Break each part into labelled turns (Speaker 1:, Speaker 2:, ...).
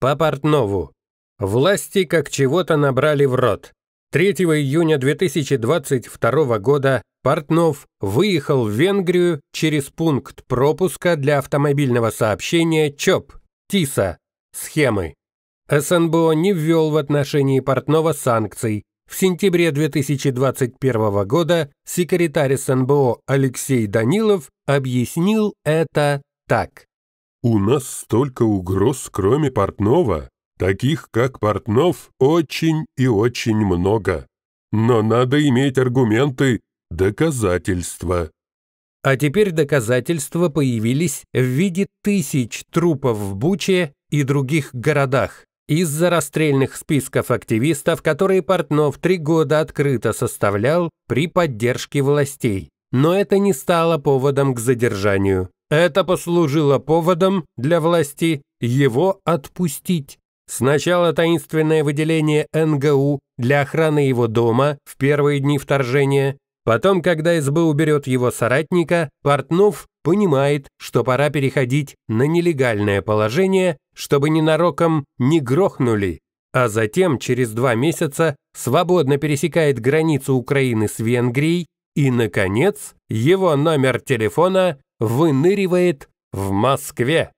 Speaker 1: По Портнову. Власти как чего-то набрали в рот. 3 июня 2022 года Портнов выехал в Венгрию через пункт пропуска для автомобильного сообщения ЧОП, ТИСа, схемы. СНБО не ввел в отношении Портнова санкций. В сентябре 2021 года секретарь СНБО Алексей Данилов объяснил это так. У нас столько угроз, кроме Портнова. Таких, как Портнов, очень и очень много. Но надо иметь аргументы, доказательства. А теперь доказательства появились в виде тысяч трупов в Буче и других городах. Из-за расстрельных списков активистов, которые Портнов три года открыто составлял при поддержке властей. Но это не стало поводом к задержанию. Это послужило поводом для власти его отпустить. Сначала таинственное выделение НГУ для охраны его дома в первые дни вторжения, потом, когда СБ уберет его соратника, Портнов понимает, что пора переходить на нелегальное положение, чтобы ненароком не грохнули, а затем через два месяца свободно пересекает границу Украины с Венгрией и, наконец, его номер телефона выныривает в Москве.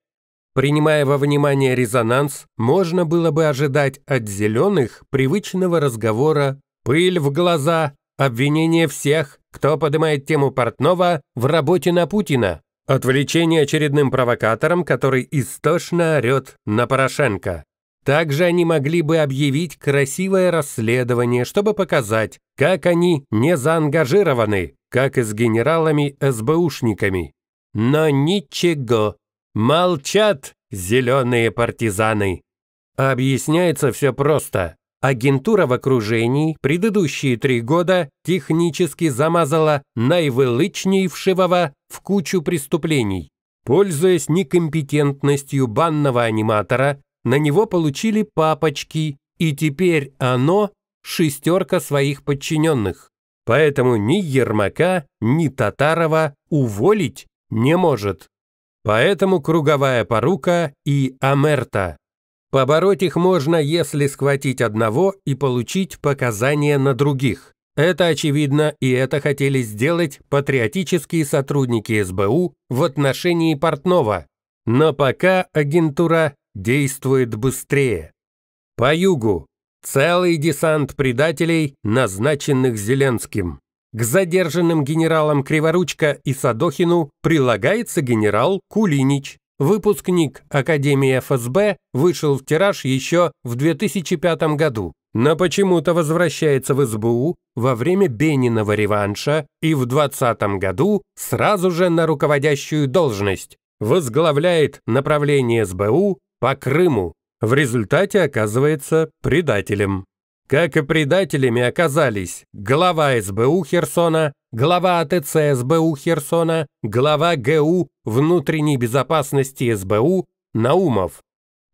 Speaker 1: Принимая во внимание резонанс, можно было бы ожидать от зеленых привычного разговора «пыль в глаза», обвинение всех, кто поднимает тему Портнова в работе на Путина, отвлечение очередным провокатором, который истошно орет на Порошенко. Также они могли бы объявить красивое расследование, чтобы показать, как они не заангажированы, как и с генералами-СБУшниками. Но ничего, молчат зеленые партизаны. Объясняется все просто. Агентура в окружении предыдущие три года технически замазала наивылычнейшего в кучу преступлений. Пользуясь некомпетентностью банного аниматора, на него получили папочки, и теперь оно – шестерка своих подчиненных. Поэтому ни Ермака, ни Татарова уволить не может. Поэтому круговая порука и амерта. Побороть их можно, если схватить одного и получить показания на других. Это очевидно, и это хотели сделать патриотические сотрудники СБУ в отношении Портнова. Но пока агентура действует быстрее. По югу. Целый десант предателей, назначенных Зеленским. К задержанным генералам Криворучка и Садохину прилагается генерал Кулинич. Выпускник Академии ФСБ вышел в тираж еще в 2005 году, но почему-то возвращается в СБУ во время Бениного реванша и в 2020 году сразу же на руководящую должность. Возглавляет направление СБУ по Крыму. В результате оказывается предателем. Как и предателями оказались глава СБУ Херсона, глава АТЦ СБУ Херсона, глава ГУ внутренней безопасности СБУ Наумов.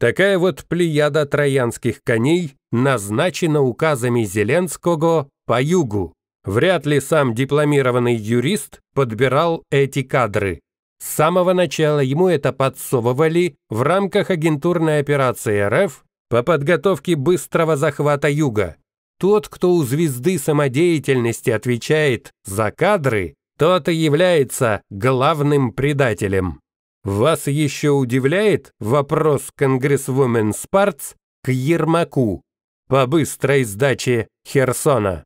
Speaker 1: Такая вот плеяда троянских коней назначена указами Зеленского по югу. Вряд ли сам дипломированный юрист подбирал эти кадры. С самого начала ему это подсовывали в рамках агентурной операции РФ по подготовке быстрого захвата юга. Тот, кто у звезды самодеятельности отвечает за кадры, тот и является главным предателем. Вас еще удивляет вопрос конгрессвумен Спарц к Ермаку по быстрой сдаче Херсона?